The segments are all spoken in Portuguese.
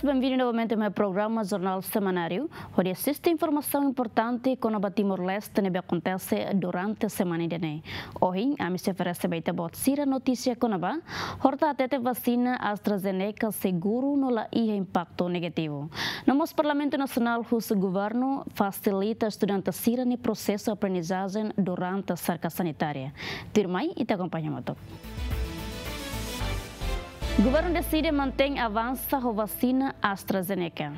Seja bem-vindo novamente ao meu programa Jornal Semanário, onde assiste informação importante que no Timor-Leste neve acontece durante a semana de Enem. Hoje, a me se oferece a botsira notícia que não horta até vacina AstraZeneca seguro no la impacto negativo. No nosso Parlamento Nacional, o governo facilita a estudante sira no processo de aprendizagem durante a cerca sanitária. Tirmai e te acompanha, o governo da Síria mantém avança a vacina AstraZeneca.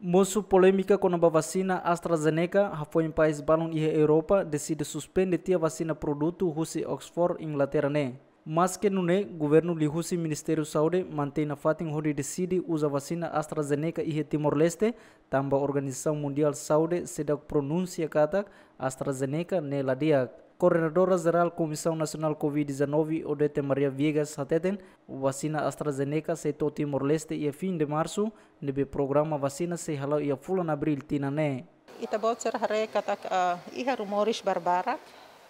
Moço polêmica com a vacina AstraZeneca foi em país balão e Europa decide suspender a vacina produto Rússia Oxford Inglaterra né. Mas que não é, governo de Rússia Ministério da Saúde mantém a fatin onde decide usar vacina AstraZeneca e Timor-Leste, também a Organização Mundial Saúde se dá pronúncia kata AstraZeneca né ladia coordenadora geral Comissão Nacional Covid-19, Odete Maria Viegas Hateten, vacina AstraZeneca setou Timor-Leste e fim de março, nebe programa vacina se halau e a fulan abril tina tinané. Itabot ser hare katak uh, iha rumores barbarak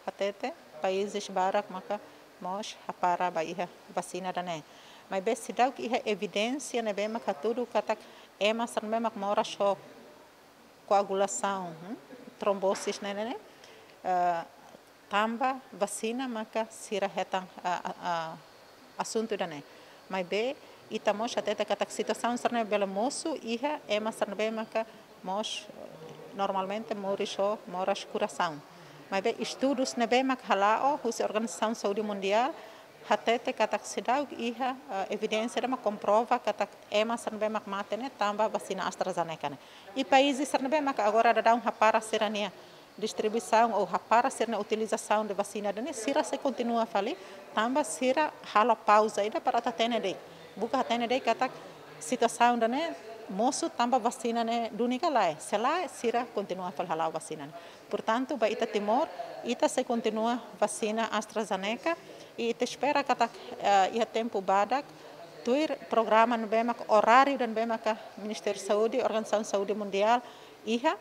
hatete, países barak maka mos hapara ba iha vacina dané. Mas bem se dá que é evidência, né, bem, que tudo que tá é mas também que mora só coagulação, hm, tromboses, né, né, né? tamba vacina maka sira heta assunto dane mai be ita mosh ateta katak situação sarne bela moço iha ema sarne be maka mosh normalmente morisho moras curação mas be estudos nebe mak halao hus organização saúde mundial hatete katak sidau iha evidência dema comprova é ema sarne mak matene tamba vacina AstraZeneca ne e países sarne mak agora dadão hapara serania distribuição ou para ser na utilização de vacina dane né? sira se continua fali tamba sira hala pausa ainda para a TND, dei a TND dei a situação dane né? moço tamba vacina né dunica lá é. se lá é, sira continua falar a vacina né? portanto vai ita temor ita se continua vacina AstraZeneca e ita espera kata uh, eh, ia tempo badak tuir programa no bemak horário dan Ministério Ministério Saúde Organização Saúde Mundial iha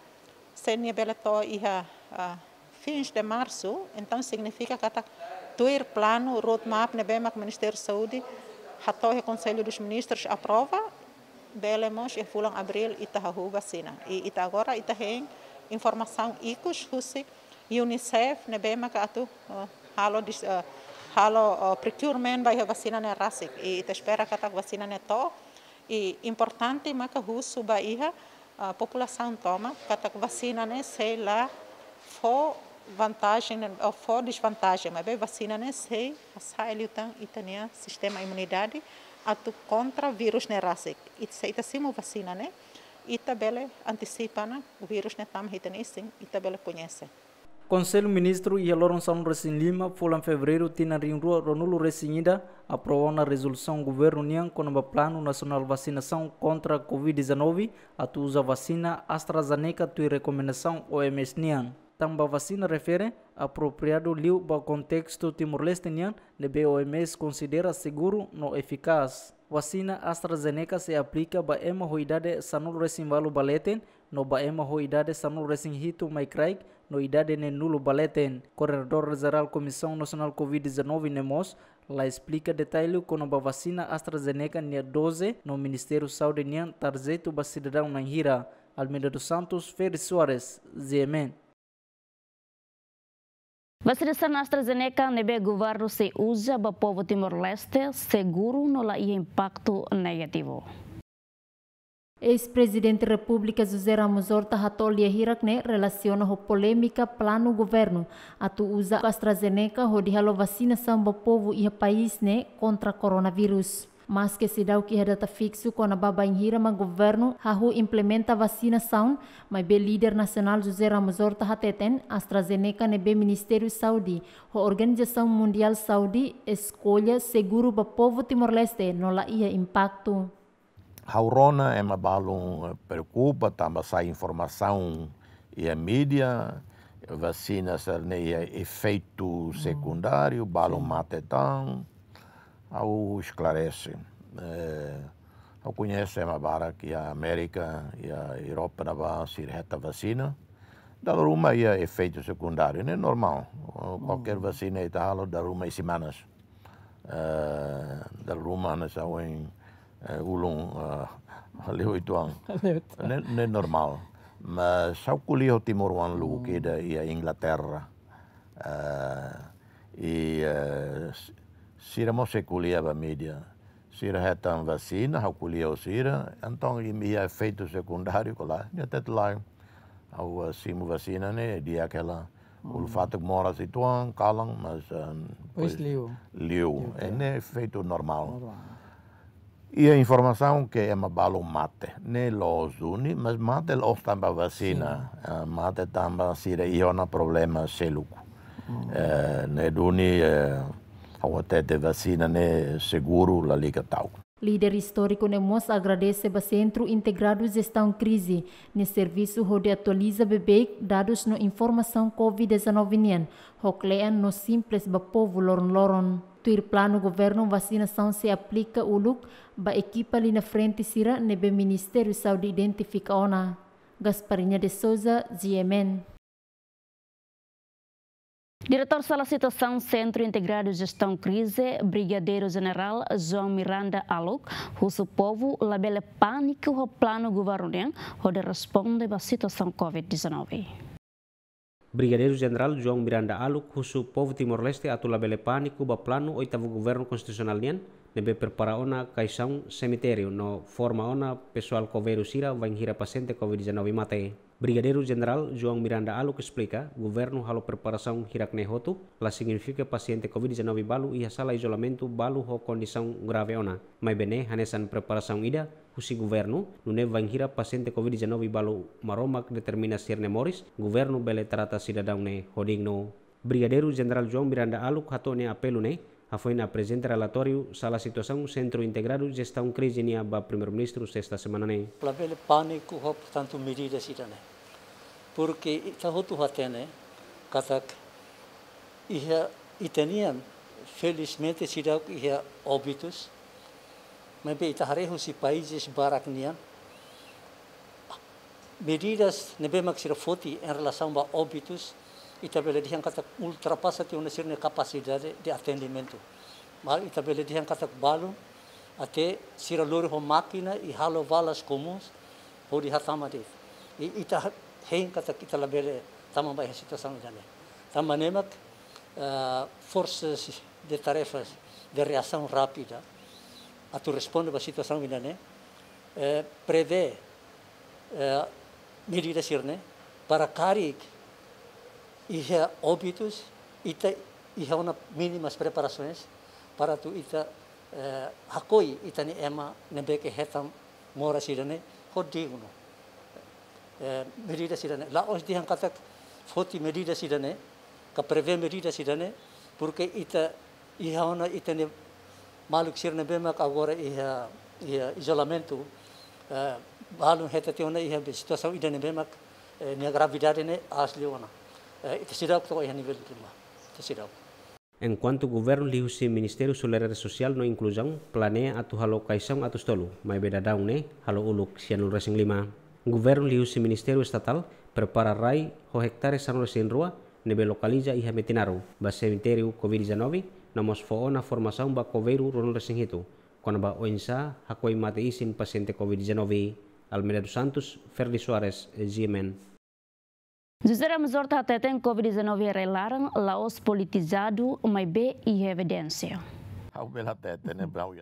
Senia Beleto ia a fins de março, então significa que está tuir plano, roadmap, ne bem que o Ministério da Saúde, até o Conselho dos Ministros aprova, belemos em fulan abril e a vacina. E ita agora ita tem informação icos husi UNICEF ne bem que atu halo dis halo procurement vai vacina ne rasik. E ita espera que a vacina ne to. E importante mas que husu vai a população toma, cada vacina, né, sei lá, for vantagem ou for desvantagem, mas bem, vacina, né, sei, a sai, e tem sistema imunidade, tu contra vírus né E se se ita simu vacina né? Ita bele antecipa o vírus né tam hitanisin, ita bele conhece. Conselho Ministro e a Lourenço Recin Lima foram em fevereiro tina rinrua Ronulo Recinida aprovando a resolução Governo União com o Plano Nacional de Vacinação contra a Covid-19 a atuza vacina AstraZeneca tua recomendação OMS Nian. Tamba vacina refere apropriado liu para o contexto timor-lestiniano, a OMS considera seguro no eficaz. Vacina AstraZeneca se aplica para uma idade sanul recém baleten, no para uma idade sanul recém maikraik, mai craig, no idade ne nulo baleten. Corredor Geral Comissão Nacional Covid-19 nemos, lá explica detalhe quando a vacina AstraZeneca nia 12 no Ministério Saúde nian tarjeto para cidadão na Almeida dos Santos, Ferri Soares, ZMN. Vacinação AstraZeneca nebe governo se usa para o povo Timor-Leste seguro não há impacto negativo. Ex-presidente da República José Ramos Horta Hatolia Hirakne relaciona a polêmica plano governo tu usa AstraZeneca ho dihalo vacinação para o povo e país né contra coronavírus mas que se dá o que é data fixo com a babanhira ma governo hahu implementa vacinação, mas bem líder nacional José Ramos Horta hateten AstraZeneca nebe Ministério Saúde, a Organização Mundial Saúde escolha seguro para povo Timor-Leste, não lá ia impacto. urona é uma balão eh, preocupa, também tá, sai informação e a mídia, vacina serneia né, é efeito secundário, balão matetão, ao esclarece, ao eh, conhece a Mabara que é a América e a Europa não vão se reta vacina, da uma ia efeito secundário, não é normal. Qualquer hum. vacina é tal, da uma semanas. Uh, da uma nessa em uh, ulum, uh, anos. não é normal. Mas só colhi o Timor-Wan Lu, que é Inglaterra, eh, e eh, Sira mo se culia ba mídia. Sira retan vacina, ao culia o sira, então e me efeito secundário lá, e até lá ao eh, simo vacina né, dia aquela o mm. fato que mora situam, calam, mas um, eh, pois liu. Liu, é né, efeito normal. normal. E a informação que é uma bala mate, né los une, mas mate los também vacina, uh, mate também sira iona problema seluco. Mm. Uh, ne duni uh, ou até de vacina né, seguro lá liga tal. Líder histórico Nemos agradece ao Centro Integrado Gestão Crise. no serviço, onde atualiza bebê dados no informação Covid-19. Roclean no simples do povo loron loron. Tuir plano governo vacinação se aplica o look ba equipa ali na frente sira no Ministério Saúde identifica ona. Gasparinha de Souza, GMN. Diretor Sala Situação Centro Integrado de Gestão Crise, Brigadeiro General João Miranda Aluc, o povo Labele pânico o plano governo onde responde à situação Covid-19. Brigadeiro General João Miranda Aluc, o povo Timor-Leste, atua pânico o plano oitavo governo constitucional debe preparar kaisang caixa no forma ona pessoal coveiro sira vanghira hira covid-19 mate. Brigadeiro General João Miranda Alu explica, governo halo preparação hirak nehotu, la significa paciente covid-19 balu e sala isolamento balu ho condição grave ona. Mai bene hanesan preparação ida husi governo, nune vanghira pasiente paciente covid-19 balu maromak determina sirne moris, governo bele trata sida daune hoding no. Brigadeiro General João Miranda Alu hatone apelune, Afoina presente relatório sobre a situação centro integrado gestão crise nia ba primeiro-ministro sexta semana nem. Plabele pânico, portanto, medidas ida né. Porque tá tu hatene, katak ia itenian felizmente sida ia é óbitos. Mas bem, tá harejo si países nian, Medidas nebe que foti em relação a óbitos Itabeledihan katak ultrapasa ti unasirne capacidade de atendimento. mas Mal Itabeledihan katak balu até siraluri com máquina e halo valas comuns podi hatama de. E ita hein katak italabele tamamba a situação jane. Tamanemak uh, eh, forças de tarefas de reação rápida a tu responde eh, eh, para a situação jane. Uh, prevê medidas irne para carig Είχε óbitos, ita, είχε una mínimas preparações para tu ita eh, hakoi ita ni ema que hetam mora sirane digno Eh, medida os Laos dihan katak foti medida sirene ka preve medida sirene porque ita είχε una ita ne maluk sirene bema ka agora είχε, είχε isolamento, eh, balun heta unha είχε situação ida ne bema, eh, ne gravidade ne asliona. Tesidauk tokoh yang nivel tulma. Tesidauk. Enquanto governo liu si Ministério Solidariedade Social no Inclusão planeia atu halo kaisam atu stolu, mai beda daun ne halo uluk sianul resing lima. Governo liu si Ministério Estatal prepara rai ho hectare sanul resing rua nebe localiza iha metinaru, ba cemitério Covid-19, namos foona na formação ba coveiro ronul resing hitu, kona ba oinsa hakoi mate isin pasiente Covid-19. Almeida dos Santos, Ferdi Soares, Juzeram zorta teten COVID-19 relaram laos politizado, mas bem e evidência.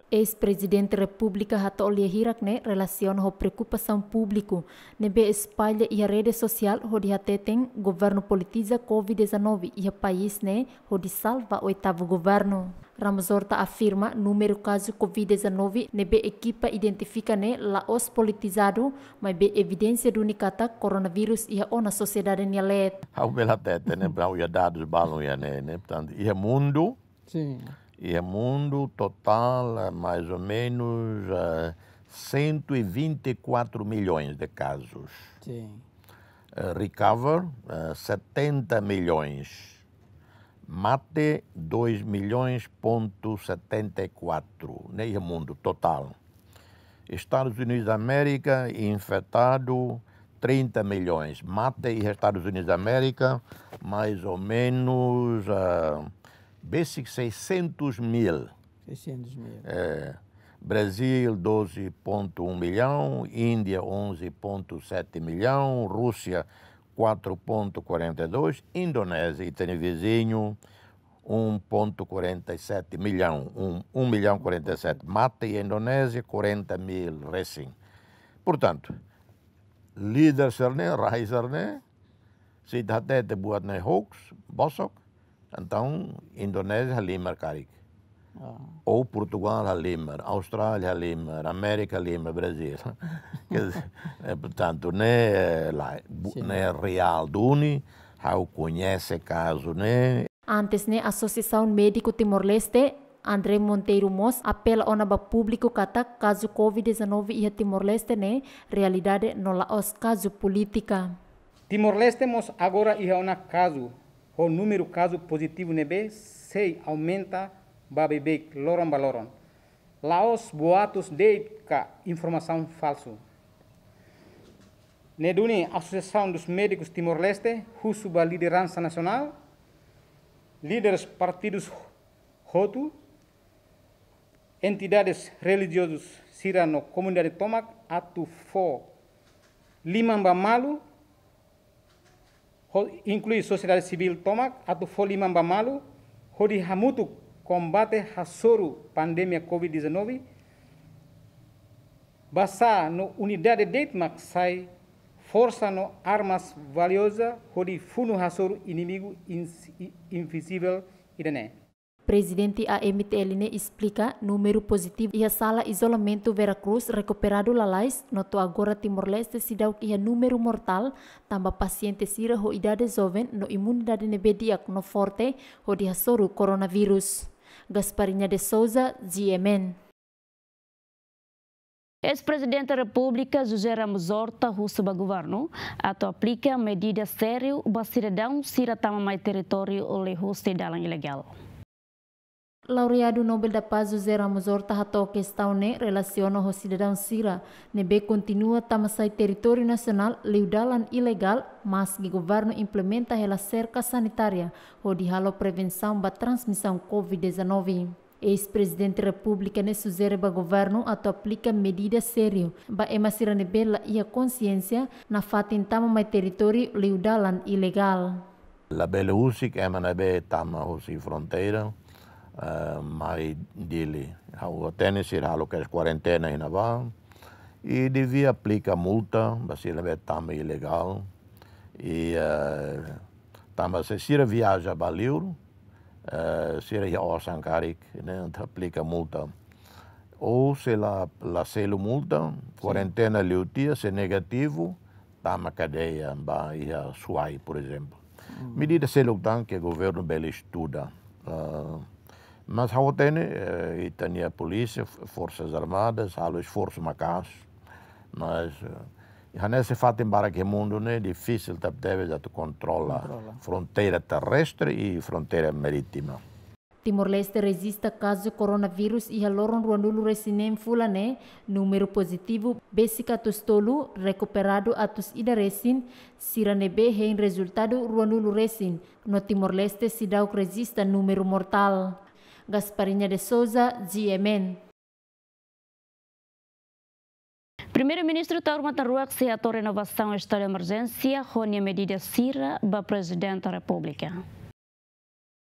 Ex-presidente da República Hatta Olia Hirakne relaciona a preocupação público nebe espalha e a rede social onde até tem governo politiza Covid-19 e o país ne onde salva o oitavo governo. Ramzorta afirma número caso Covid-19 nebe equipa identifica né laos politizado, mas be evidência do nicata coronavírus e a na sociedade nialet. Há o melatete, né, para o dados balão, né, né, portanto, e mundo, Sim. E o é mundo total é mais ou menos 124 é, milhões de casos. Sim. É, recover, 70 milhões. Mate, 2 milhões ponto 74, né, o mundo total. Estados Unidos da América, infectado, 30 milhões. Mate e Estados Unidos da América, mais ou menos... Uh, BSIC 600 mil. 600 mil. É. Brasil 12,1 milhão, Índia 11,7 milhão, Rússia 4,42, Indonésia e tem vizinho 1,47 milhão, 1, 1 milhão 47, Mata e Indonésia 40 mil, recém. Portanto, líder Serne, Rai Serne, cidade de Buat Hoax, Bosok, então, Indonésia é Limer, Caric. Ah. Ou Portugal é a Austrália é a América a Brasil. Quer dizer, portanto, não né, é, lá, não é real duni, Uni, não conhece caso, né? Antes, né, Associação Médico Timor-Leste André Monteiro Mos apela ao ba público kata caso COVID-19 ia Timor-Leste né, realidade é os caso política. Timor-Leste mos agora é um caso o número caso positivo nebe se aumenta babebek loron baloron. Laos boatos deica informação falso. Neduni, Associação dos Médicos Timor-Leste, Husuba Liderança Nacional, líderes partidos Hotu, entidades religiosas Sirano Comunidade Tomac, Atufo, Limamba Malu, inclui sociedade civil Tomac, Atufoli Mambamalu, Hori Hamutu, combate Hassoru, pandemia Covid-19, Basar no unidade Deitmak sai força no armas valiosa, Hori funu Hassoru, inimigo invisível, Irene. Presidente AMTLN explica número positivo e a sala isolamento Veracruz recuperado lalais noto agora Timor-Leste se dá que número mortal tamba paciente sira ho idade jovem no imunidade nebediak no forte ho dihasoru coronavírus. Gasparinha de Souza, GMN. Ex-presidente da República, José Ramos Horta, russo do governo, ato aplica medida sério para cidadão se tama mais território ou le russo de ilegal laureado Nobel da Paz José Ramos Horta a questão ne relaciona ao cidadão Sira, nebe continua tamasai território nacional leudalan ilegal, mas que governo implementa ela cerca sanitária, o dihalo prevenção da transmissão Covid-19. Ex-presidente da República ne sugeriba governo ato aplica medidas sério, ba emasira nebela ia consciência na fatintama mai território leudalan ilegal. La Belusik é uma tama hosi fronteira, ah, mai dili au teni si halo kes quarentena hina va E devia aplica multa ele é também ilegal e se eh, tama se sira viaja baliuro uh, eh, sira ao Sankarik, ne aplica multa ou se la la multa quarentena dia se negativo tama cadeia vai e suai por exemplo medida se que o governo bela estuda uh, eh, mas Haotene, uh, e tinha a é, eh, polícia, forças armadas, há o esforço macaço. Mas, uh, nesse fato, embora que mundo, né, difícil, tá, deve já controla, controla fronteira terrestre e fronteira marítima. Timor-Leste resiste caso coronavírus e aloron ruanulu resinem fulané número positivo besica tostolu, recuperado atus ida resin, siranebe hein resultado ruanulu resin. No Timor-Leste se dá resista número mortal. Gasparinha de Souza, GMN. Primeiro-Ministro Taurma Tarruak, se ator renovação estado de emergência, Rônia Medida Sira, ba Presidente da República.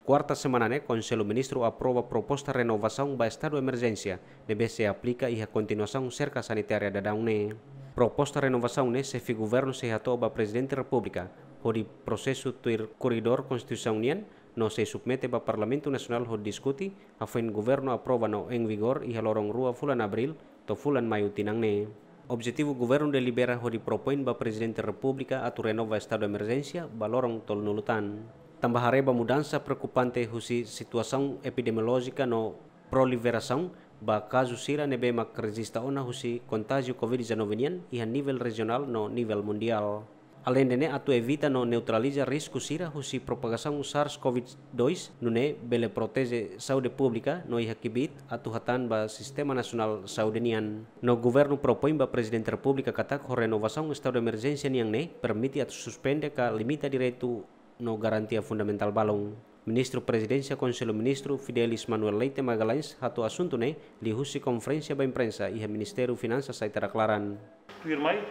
Quarta semana, né, o Conselho Ministro aprova proposta de renovação ba estado de emergência, deve se aplica e a continuação cerca sanitária da Daune. Proposta de renovação, né, se o governo se ator ba Presidente da República, o processo do corredor constitucional No se submete ba Parlamento Nacional per discutere affinché il governo no in vigor il loro rua fulan abril to fulan maio tinangne. Objetivo governo delibera ho propoin ba Presidente a tu renova estado emergencia ba lorong tol nulutan. Tambahare ba mudansa preocupante husi situação epidemiológica no proliferação ba caso sira nebe mak resista ona husi contágio COVID-19 nian ihan nivel regional no nivel mundial. Alendene atu evita no neutraliza risku sira husi propagação SARS-CoV-2 nune bele proteze saúde pública no iha kibit atu hatan ba Sistema nasional Saudenian. No governo propoin ba Presiden Republika katak ho renovação estado de emergência ne permite atu suspende ka limita direto no garantia fundamental balong. Ministro Presidencia Conselho Ministro Fidelis Manuel Leite Magalhães hatu asunto ne li husi konferensi ba imprensa iha e Ministério Finanças sai klaran. Firmai,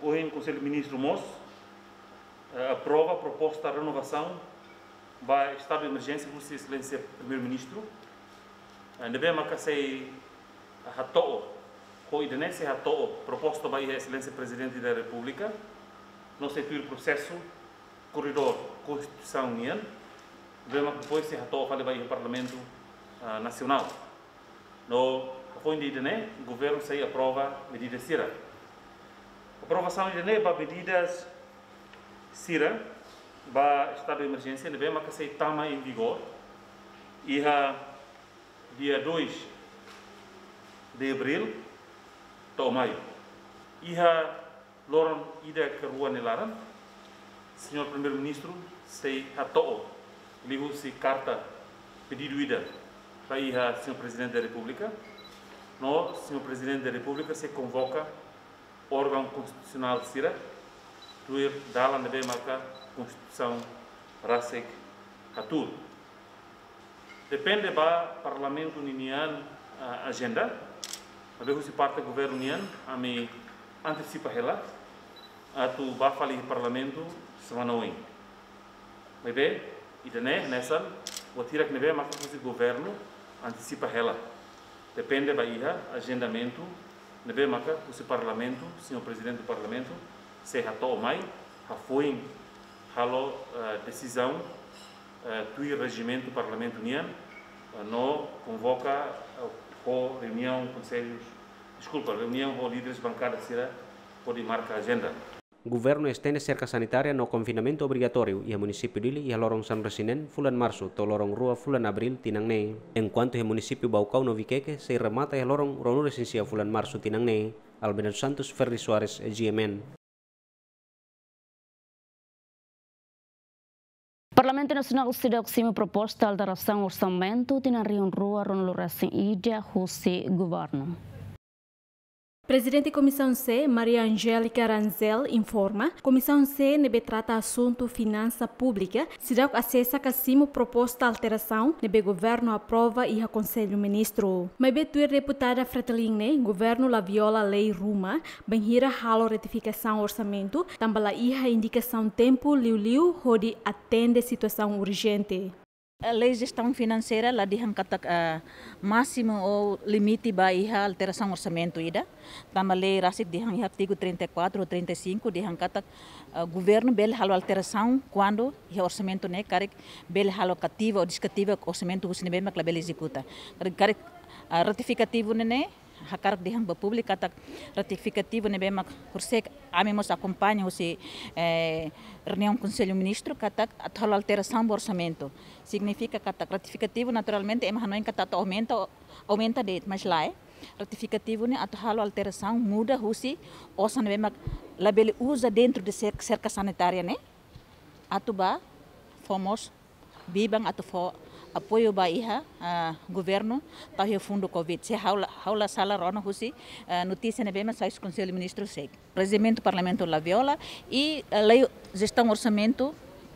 hoje Conselho Ministro Mos, aprova eh, a proposta de renovação vai estado de emergência por sua excelência primeiro-ministro. Devemos eh, que sei a com idenência se to proposta vai excelência eh, presidente da república. Nós temos o processo corredor Constituição União. Devemos depois se a to vai para o parlamento nacional. No foi idené o governo sei aprova medida cira. a Aprovação de idené para medidas sira ba estado de emergência ne bema kasei tama em vigor iha dia 2 de abril to maio iha loron ida rua nelaran senhor primeiro ministro sei hato lihu si carta pedido ida para iha senhor presidente da república no senhor presidente da república se convoca órgão constitucional sira tuir dala nebe maka constituição rasek hatur. Depende do parlamento ninian a agenda, abe se parte governo a me antecipa hela atu falar fali parlamento semana oin. Bebe idene nessa watirak nebe maka o governo antecipa hela. Depende ba iha agendamento nebe maka o parlamento, senhor presidente do parlamento, se tomai, ha foi halo eh, decisão do eh, regimento do Parlamento União, eh, não convoca a reunião conselhos, desculpa, reunião com líderes bancários será pode marcar a agenda. O governo estende cerca sanitária no confinamento obrigatório e o município de Ili e a Lorong San Resinen, fulan março, to Lorong Rua, fulan abril, tinangne. Enquanto o município Baucau no Viqueque, se remata e a Lorong Ronure Sincia, fulan março, tinangne. Alberto Santos, Ferri Soares, GMN. Parlamento Nacional se aproxima proposta de alteração ao orçamento de na Rio Rua, Ronaldo Racing e de Governo. Presidente da Comissão C, Maria Angélica Aranzel, informa Comissão C nebe trata assunto finança pública, se dá acessa cacimo proposta alteração, nebe governo aprova e aconselho ministro. Mas betuir deputada fratelline, governo la viola lei Ruma, hira halo retificação orçamento, tambala irra indicação tempo liu-liu, rodi atende situação urgente. A lei de gestão financeira lá de kata uh, eh, máximo ou limite baiha alteração orçamento ida. Tama tá lei rasik de hang artigo 34 ou 35 de hang kata uh, governo bel halo alteração quando o orçamento né carek bel halo cativa ou descativa orçamento que se nem bem mas executa. Carek eh, ratificativo né, né? hakar de ba pública tak ratificativo nebe mak hursek amemos acompanha se eh, reunião conselho ministro katak atal alteração do orçamento significa katak ratificativo naturalmente em hanoin to aumenta aumenta de mas lá eh. ratificativo ne né, atal alteração muda husi osan nebe mak labele usa dentro de cerca sanitária né ba fomos bibang ato fo apoio ba iha uh, governo ta he fundo covid se haula haula sala rona husi uh, eh, notícia na bema sai conselho ministro sec presidente do parlamento la viola e uh, lei gestão orçamento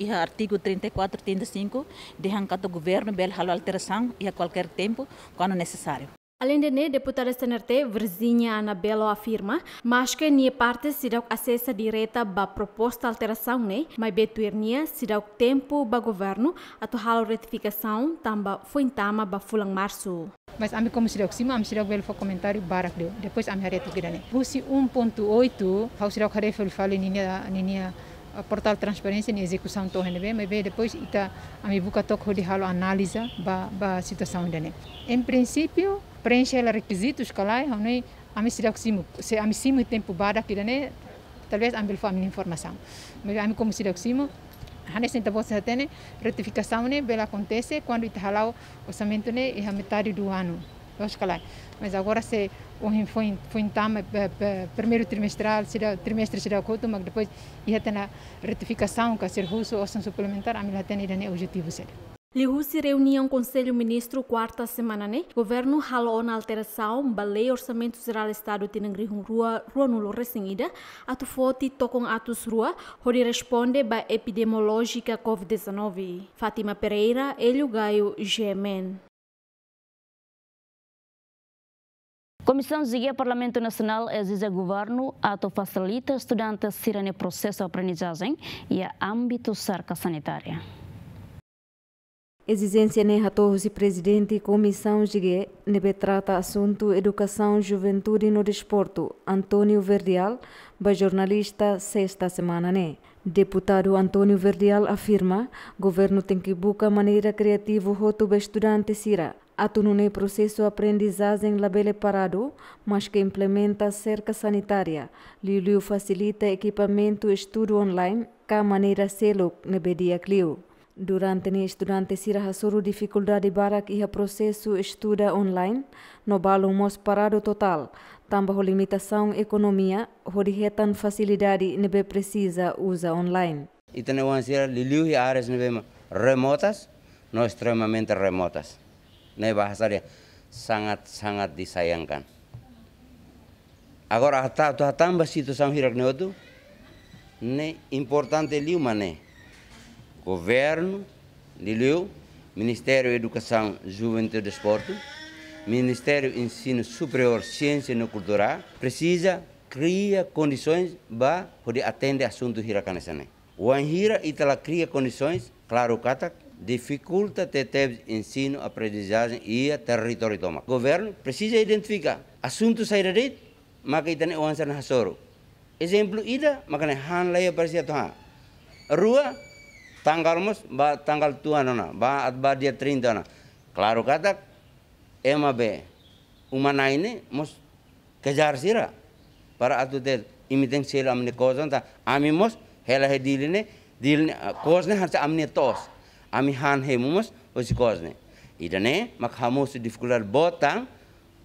e artigo 34 35 de arrancar o governo bel halo alteração e a qualquer tempo quando necessário Além de deputada SNRT Virginia Anabelo afirma, mas que nia parte se dá acessa direta ba proposta alteração né, mas betuirnia se dá tempo ba governo ato halo retificação tamba foi em tama ba fulang março. Mas ami como se dá cima, ami se dá velho comentário barak deu. Depois ami haré tu grande. Pusi 1.8, hau se dá haré fel fale ninia ninia portal transparência e execução do RNB, mas depois ita ami buka toco de halo analisa ba ba situação dane. Em princípio, preenche requisitos kalai a ami sidak simu se a ami simu tempo bada kirane talvez a ambil família informação mas a mim como sidak simu hanes nita você tene retificação né bela acontece quando itahalau orçamento né e a metade do ano eu kalai mas agora se o foi foi então primeiro trimestral será trimestre será coto mas depois ia ter na retificação que a ser russo ou suplementar ami lá tem irane objetivo será Lihu-se o Conselho Ministro quarta semana, né? Governo halou na alteração, balei orçamento geral do Estado Tinangri rua, rua nulo recingida, a foti tocam atus rua, hori responde ba epidemiológica COVID-19. Fátima Pereira, Elio Gaio, GMN. Comissão Ziga Parlamento Nacional exige governo ato facilita estudantes sirene processo de aprendizagem e a âmbito cerca sanitária. Exigência e presidente Comissão GG nebe trata assunto educação, juventude no desporto, Antônio Verdial, ba jornalista sexta semana nem né? Deputado Antônio Verdial afirma, governo tem que buscar maneira criativa roto ba estudante sira. Atuno ne processo aprendizagem labele parado, mas que implementa cerca sanitária. Liliu facilita equipamento estudo online, ca maneira selo dia clio. Durante ni estudantes ira suru dificuldade barak iha processo estuda online, no balum mos parado total, tambah limitação economia, horihetan facilidade nebe precisa usa online. Itane wansira liliuhi áreas nebe remotas, no extremamente remotas. Ne é sangat-sangat disayangkan. Agora, hata tambah situação hirak neotu, ne importante liu mane. Governo de Ministério da Educação, Juventude e Desporto, Ministério do Ensino Superior, Ciência e Cultura, precisa criar condições para poder atender assuntos hiracanasanai. O Anhira Itala cria condições, claro, Katak, dificulta ter ensino, aprendizagem e território toma. O governo precisa identificar assuntos sair daí, mas itane uang sana hasoro. Exemplo ida, makanya han laya persia tuhan. Rua, tangal mus ba tangal tua na ba at ba dia trinta nona klaro kata ema be umana ini mus kejar sira para atu ter imiteng sila amne kozon ta ami mus hela he dilne dilne kozne harca amne tos ami han he mus osi kozne idane mak hamus difkular botang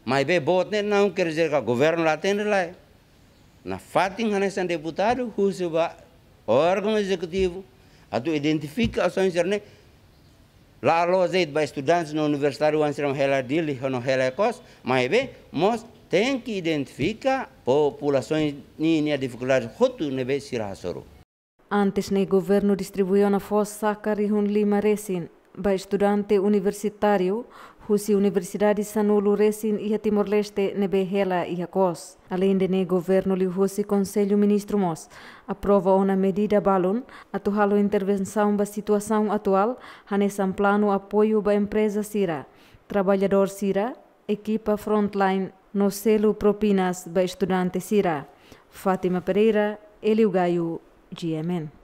mai be botne naun kerja ka governo laten lai na fatin hanesan deputado ba órgão executivo Atunci identifică să înțerne la lozeit by estudantes no universitário ansram hela dili no hela cos, mas bem, mos tem que identificar populações em dificuldade rotu nebe sirasoro. Antes ne governo distribuiu na fossa carihun lima resin by estudante universitário husi universidade sanulu resin ia Timor-Leste nebehela e ia cos. Além de ne governo li husi conselho ministro mos, aprova uma medida balon, atuhalo intervenção ba situação atual, hanesan plano apoio ba empresa sira, trabalhador sira, equipa frontline no selo propinas ba estudante sira. Fátima Pereira, Elio Gaio, GMN.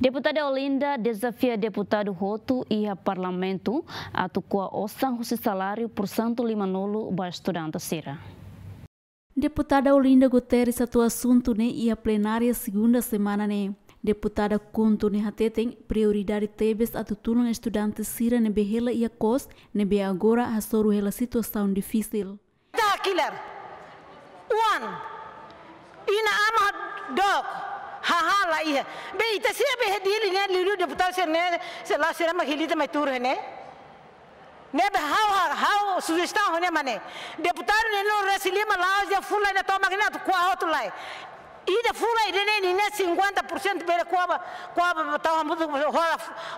Deputada Olinda desafia deputado Roto e a parlamento a tocar o salário por Santo Limanolo para estudante cira. Deputada Olinda Guterres atua assunto né e a plenária segunda semana né. Deputada Conto ne hateten prioridade tebes a tutunang estudante cira ne e a cos ne be agora a soru hela situação difícil. Tá, killer. One. Ina amad dog. haha lai ha be ita sia be hedi li ne lulu deputal sia ne se la sia ma hili te tur ne ne be hau ha hau sujista ho ne mane deputal ne no resili ma la ja fula ne to magina tu kwa ho tu lai ida fula ida ne ni ne 50% be kwa ba kwa ba ta ho mu ho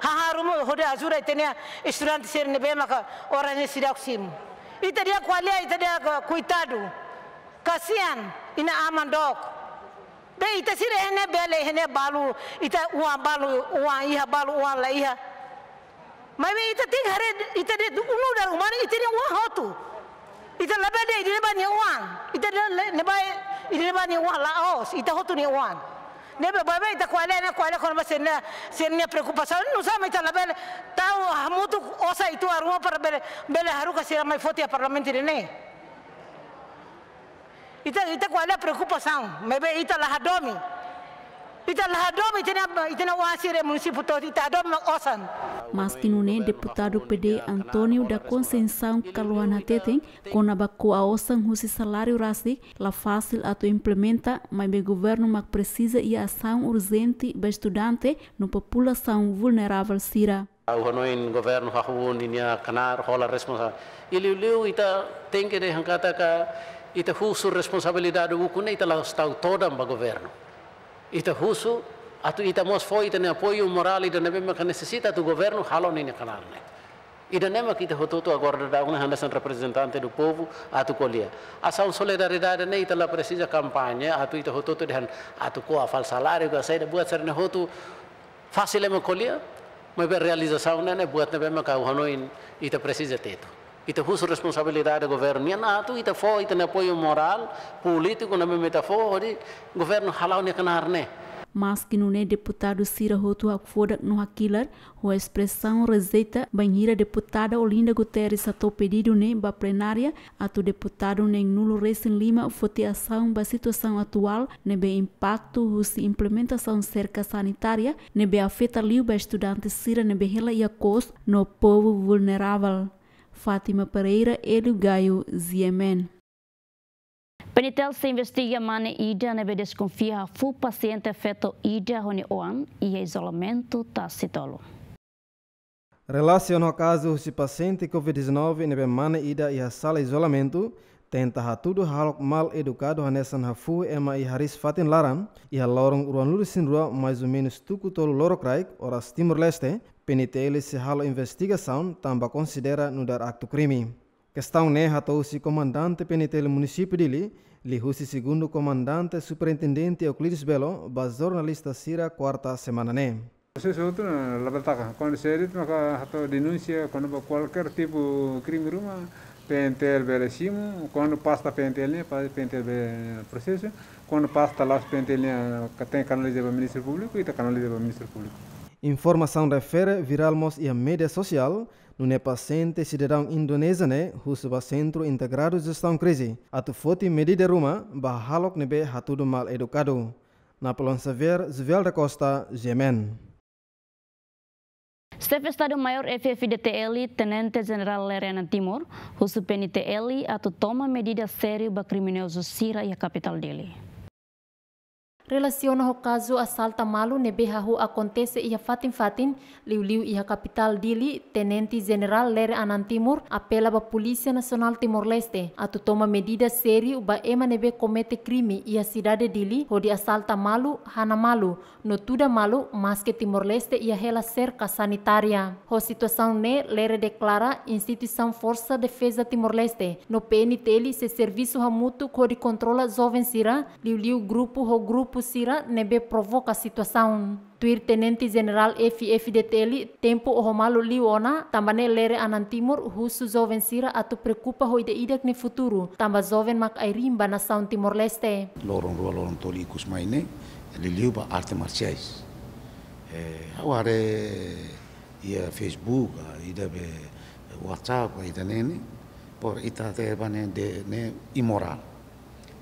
ha rumu ho de azura ite ne student sia ne be ma ka ora ne sia ksim Itu dia kualia, itu dia uh, kuitadu. Kasihan, ini aman dok be ite sire ene bele hene balu ite uan balu uan iha balu uan la iha mai be ite ting hare ite de ulu dar umani ite ni uan hotu ite labe de ite ba ni uan ite ne ite ni uan la os ite hotu ni uan ne be ba be ite kwale ne kwale kon ba sene sene preocupação não sabe ite labe tau hamutu osa itu aruma para bele bele haruka sira mai foti a parlamento ne Então, qual é a preocupação, mebe ita la hadomi. Ita la hadomi itena itena wasire município todo ita hadomi osan. Mas que não é deputado PD Antônio da Conceição Caluana Tetem, com a bacu a osan husi salário rasi, la fácil a tu implementa, mas o governo mac precisa e ação urgente para estudante no população vulnerável sira. O hanoin governo hahun inia canar rola responsa. Ele leu ita tem que de hankata ka ita husu responsabilidade uku ne ita está toda ba governo. Ita husu atu ita mos foi ita ne apoio moral ita ne bema que necessita do governo halo ne canal ne. Ida que kita hototo agora da uma handasan representante do povo atu colia. a Ação solidariedade ne ita la precisa campanha atu ita hototo de dehan atu coa afal salário ga saida boa ser ne hotu fácil me colia. Mas a realização não é boa também, mas o Hanoi precisa ter. Itapu sua responsabilidade do governo nia natu ita fo ita apoio moral político na meta fo o governo halau nia kanar ne mas que não é deputado Cira Roto Akfodak no Aquilar, ou a expressão rejeita banheira deputada Olinda Guterres ato pedido ne ba plenária ato deputado nem nulo recém Lima foteação ba situação atual ne be impacto husi implementação cerca sanitária ne be afeta liu ba estudante Cira ne be hela a cos no povo vulnerável. Fátima Pereira Hélio Gaio Ziemen. Penitel se investiga mane ida nebe desconfia fu paciente feto ida honi oan e isolamento tacitolo. Relaciona o caso de paciente COVID-19 nebe mane ida e a sala isolamento tenta tudo halok mal educado hanesan hafu ema e haris fatin laran e a lorong uruan lurusin rua mais ou menos tucu tolo lorokraik oras Timor-Leste PNTL se halo investigação também considera no dar acto crime. Questão né hatou se comandante PNTL município de Li, li husi segundo comandante superintendente Euclides Belo, bas jornalista Sira quarta semana né. outro na labatakan, quando serit maka hatou denúncia quando qualquer tipo crime ruma PNTL belecimu, quando passa PNTL né, faz PNTL processo, quando passa a PNTL né, tem canalizado para o Ministério Público e está canalizado para o Ministério Público. Informação refere viralmos e a mídia social é paciente cidadão indonesia ne né? husuba centro integrado de gestão crise atu foti medida ruma bahalok nebe hatudo mal educado na Polon ver, da Costa Gemen O Estado-Maior FFDTL Tenente General Lerena Timur, husu PNTL atau toma medida sério ba criminoso Sira e a capital dele. Relaciona o caso assalta malu nebe hahu acontece ia fatin fatin liu-liu ia capital dili Tenente General Ler Anantimur apela ba Polícia Nacional Timor-Leste atu toma medida sério ba ema nebe comete crime ia cidade dili hodi assalta malu hana malu no tuda malu mas que Timor-Leste ia rela cerca sanitária. Ho situação ne Ler declara instituição Força Defesa Timor-Leste no PNTL se serviço hamutu hodi controla jovens sira liu-liu grupo ho grupo pusira nebe provoca situação tuir tenente general FFDTL tempo o homalo liona tambane lere anan timur husu jovem sira atu preocupa hoide ide ne futuro tamba jovem mak airimba na São Timor Leste lorong rua lorong tolikus maine liliu ba arte marciais eh aware ia Facebook ida be eh, WhatsApp ida nene por ita te bane de ne imoral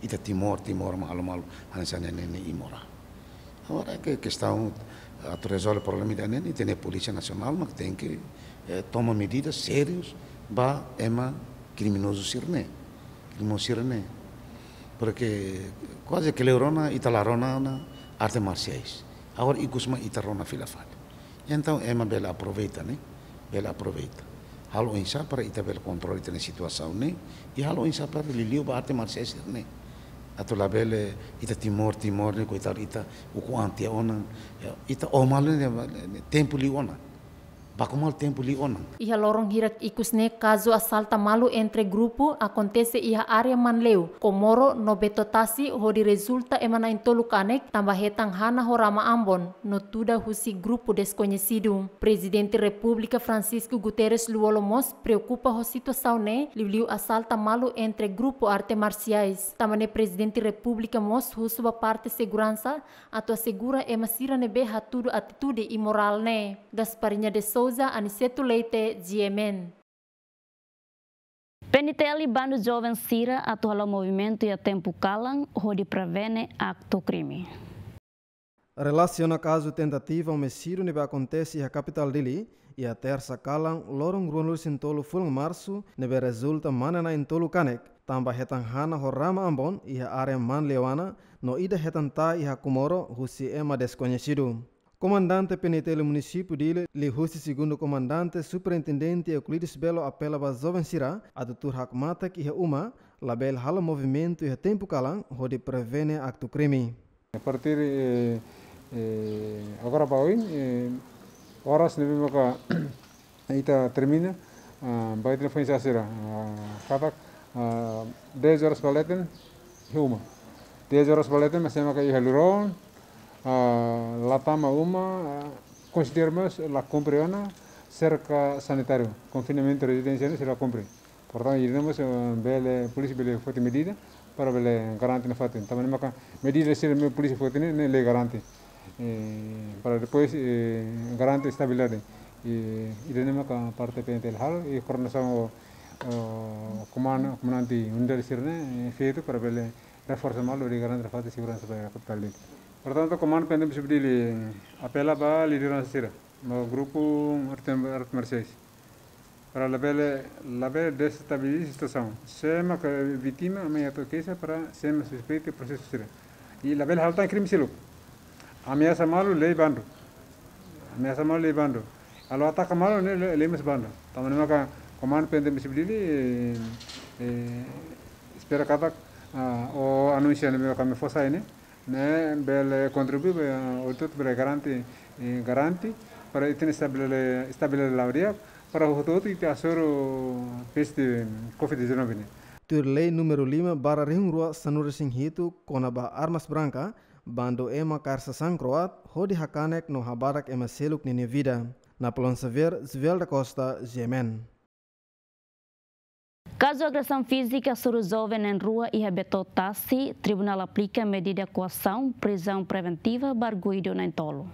ita Timor, Timor malu-malu hanisana nene imora. Agora é que questão a resolve o problema da nene, tem a Polícia Nacional, mas tem que eh, tomar medidas sérias para ema criminoso sirne, criminoso sirne. Porque quase que leurona italarona na arte marciais. Agora e costuma itarona filafal. Então ema bela aproveita, né? Bela aproveita. Halo insa para ita bela controle da situação, né? E halo insa para liliu ba arte marciais Né? atu labele ita timor timor ne ko ita ita uku antia ona ya, ita omalene tempo li ona Bakumal tempo li ona. Ia lorong hirat ikusne caso assalta malu entre grupo acontece ia área manleu. Komoro no betotasi hodi resulta emana intolu kanek tambah hetang hana horama ambon no tuda husi grupo desconhecido. Presidente República Francisco Guterres Luolomos preocupa ho situação ne né? liu assalta malu entre grupo arte marciais. Tamane Presidente República Mos husuba parte segurança tua segura emasira é nebe tudo atitude imoral ne. Né? Gasparinha de so Souza Anicetulete Ziemen. PNTL e bando jovem Sira atual movimento e a ya tempo calam, rode prevene acto crime. Relaciona caso tentativa homicídio nebe acontece a capital dili e a terça calam lorong runul sintolu full março nebe resulta manana intolu kanek canek. Tamba hetan hana horrama ambon e area área man lewana no ida hetan ta e kumoro husi ema desconhecido. Comandante penitente do município de Ilha, Lihusi, segundo comandante, superintendente Euclides Belo apela para jovem Sirá, a doutor Hakmata que é uma, label hala movimento e é tempo calan, onde prevene acto crime. A partir eh, eh, agora para hoje, eh, horas neve maka ita termina, ah, vai ter foi Sirá, uh, katak uh, 10 horas baleten, é uma. 10 horas para baleten, mas ir a ihaluron, uh, la Tama Uma consideramos la una cerca sanitario, confinamiento residencial se la cumbre. Por tanto, iremos a ver policía bele fuerte medida para ver garante no fatin. También maca medida si la policía fuerte no le garante. Eh, para después eh, garante estabilidad. Y eh, iremos e a parte del hal y e coronamos comando comandante un del sirne feito para ver reforzar lo de garante fatin e seguridad para capital. komando comando bisa dili, apela ba liderança sira artem grupo Artemerseis para labele labele destabilização sema vitima vítima me atoqueça para sema suspeiti processo sira e labele haltan crime silo ameaça malu lei bando ameaça malu lei bandu. alo ata malu ne lei mas bando tamane maka comando pendente subdili espera eh, eh, kata ah, o oh, anu meka me kame fosa ini né, bel contribuire oltretutto per garanti garanti per itine stabile stabile laurea para hutut ite asoro peste covid-19 ne tur lei número 5 bara rehung rua sanur sing hitu konaba armas branca bando ema karsa sankroat hodi hakanek no habarak ema seluk nini vida napolon Sever, Zvelda Costa, Jemen. Caso de agressão física se resolve em rua e rebetou táxi, tribunal aplica medida de coação, prisão preventiva, barguido na entolo.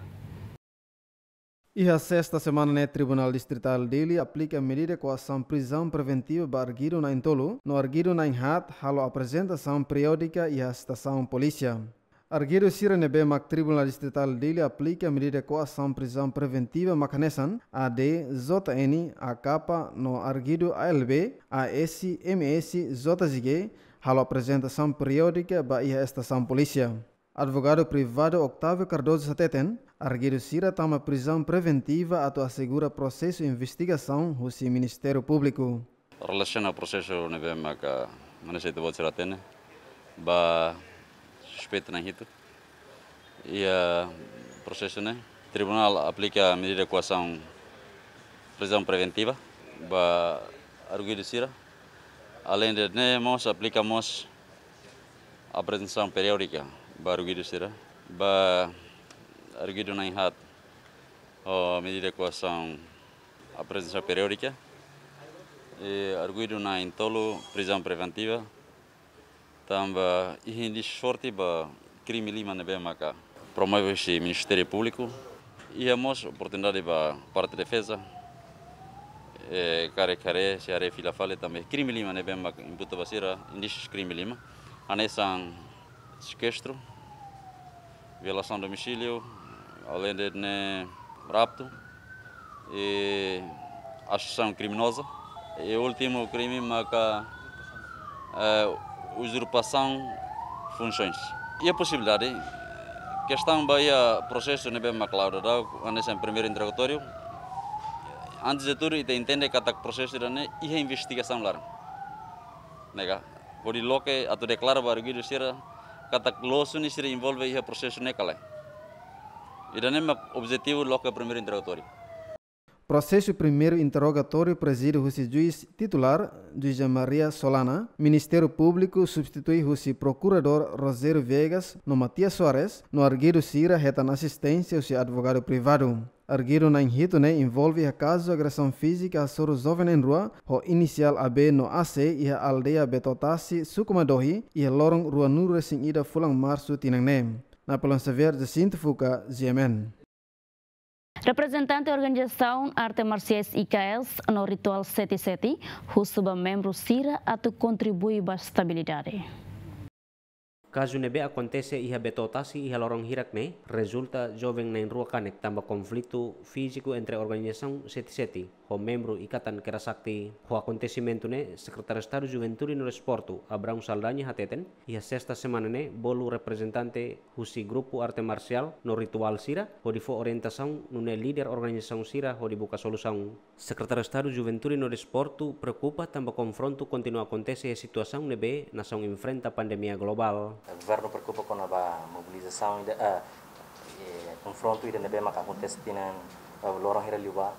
E a sexta semana, né, Tribunal Distrital dele aplica a medida de coação prisão preventiva para na Intolo, no Arguiro na Inhat, halo apresentação periódica e a estação polícia. Arguido sirene be mak tribunal distrital dele aplica a medida de coação prisão preventiva macanesan AD JN AK no Argiro ALB AS MS ZG halo apresentação periódica ba ia estação polícia. Advogado privado Octavio Cardoso Sateten arguido sira uma prisão preventiva ato assegura processo de investigação rusi Ministério Público. Relaciona processo nebe mak manesete vou tirar ba suspeito na né, Rita. E o eh, processo, né? O tribunal aplica a medida de coação prisão preventiva para arguido Sira. Além de né, nós aplicamos a presença periódica para arguido Sira, para arguido na Inhat, a medida de coação a presença periódica e arguido na Intolo prisão preventiva também e de para crime lima na Bemaca. Promove o Ministério Público e temos oportunidade para parte de defesa. É, care care se are fila fale também crime lima na Bemaca em Buta Basira, indícios crime lima. Anesan sequestro, violação do domicílio, além de né, rapto e ação criminosa. E o último crime maca é, usurpação funções. E a possibilidade que questão é bem a processo na mesma claro, antes em primeiro interrogatório, antes de tudo, te entende que o processo é a investigação lá. Nega, por isso que a tu declara para que será katak losun né? envolvido envolve ia processo nekala. Né? Irane o objetivo o é primeiro interrogatório. Processo primeiro interrogatório preside o juiz titular, José Maria Solana. Ministério Público substitui o procurador Rosero Vegas no Matias Soares. No arguido Cira reta na assistência o advogado privado. Arguido na enrito né, envolve a caso agressão física a soro jovem em rua, o inicial AB no AC e a aldeia Betotasi Sukumadohi e a lorong Ruanuru sem ida fulang março tinang Na pelança verde, sinto fuca, GMN. Representante da Organização Arte Marciais IKS no Ritual Seti Seti, khususnya membro Cira, ato contribui para a estabilidade. Caso nebe akontese iha betotasi iha lorong hirak ne, resulta joveng nain ruakanek tambah conflito fisiku entre organisasi seti-seti, ho membro ikatan kerasakti. Ho acontecimento ne, Sekretaris taru Juventuri no Sportu, Abraão Saldanya hateten, iha sexta semana ne, bolu representante husi grupu arte marcial no ritual sira, ho difo orientação no ne organisasi organização sira ho dibuka solusang. Sekretaris taru Juventude no Esporto preocupa tambah confronto akontese acontece situação nebe nação enfrenta pandemia global. O governo preocupa ah, eh, com ah, a mobilização, a confronto ida nebe mak acontece tinan lorong hira liwa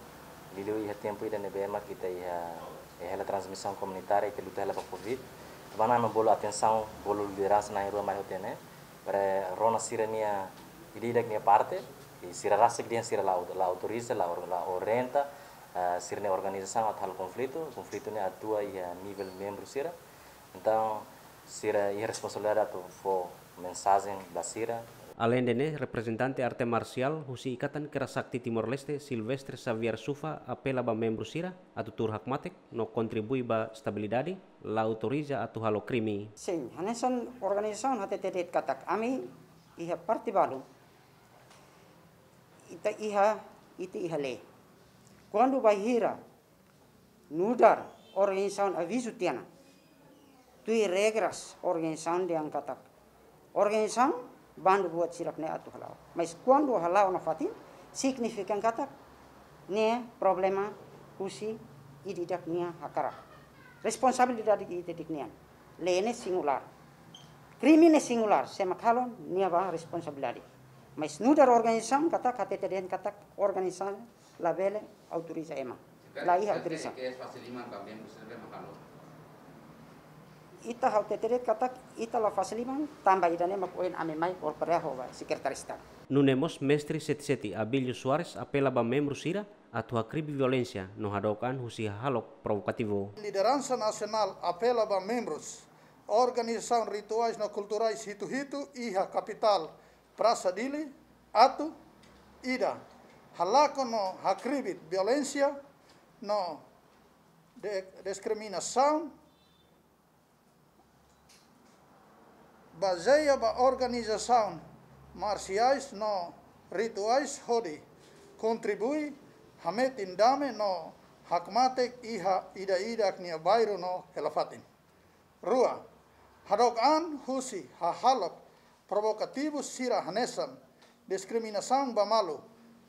lilu iha tempo ida nebe mak kita iha ela transmissão comunitária que luta ela para covid vana me bolo atenção bolo liderança na rua mais hotel né para eh, rona sirania ida minha parte e sira rasa que sira la la autoriza la la orienta ah, sirne organização atal conflito conflito né atua a nível membro sira então Cira tu fo mensagem da sira. Além de representante arte marcial, husi ikatan kerasakti Timor Leste, Silvestre Xavier Sufa, apela ba membro sira, a tur hakmatek, no contribui ba stabilidade, la autoriza a tu halo krimi. Sim, hanesan organização hati tedet katak, ami iha parti balu, ita iha, iti iha le. Quando vai hira, nudar organização aviso tiana, tui regras organisan yang katak organisan bandu buat sirap ne atu halau Mais kuando halau na fatin signifikan katak ne problema kusi ididak nia hakara responsabilidad ididak nia lene singular krimine singular halon nia ba responsabilidad Mais nudar organisan katak kateteden katak organisan labele autoriza ema la hija autoriza que es fácil iman también pues es ita hau tetere katak ita la fasliman tamba idane makoen ame mai corporea hova secretarista. Nunemos mestre seti Abilio Suarez apela membros ira sira atu akribi violência no hadokan husi halok provocativo. nasional apela ba membros organização rituais no culturais hitu hitu iha kapital prasa Praça Dili, atu Ida. halako no hacribit violência, no de, ba ba organização marciais no rituais hodi kontribui hamet indame no hakmatek iha ida idak nia bairo no helafatin. Rua, hadokan husi hahalok provocativos sira hanesan ba malu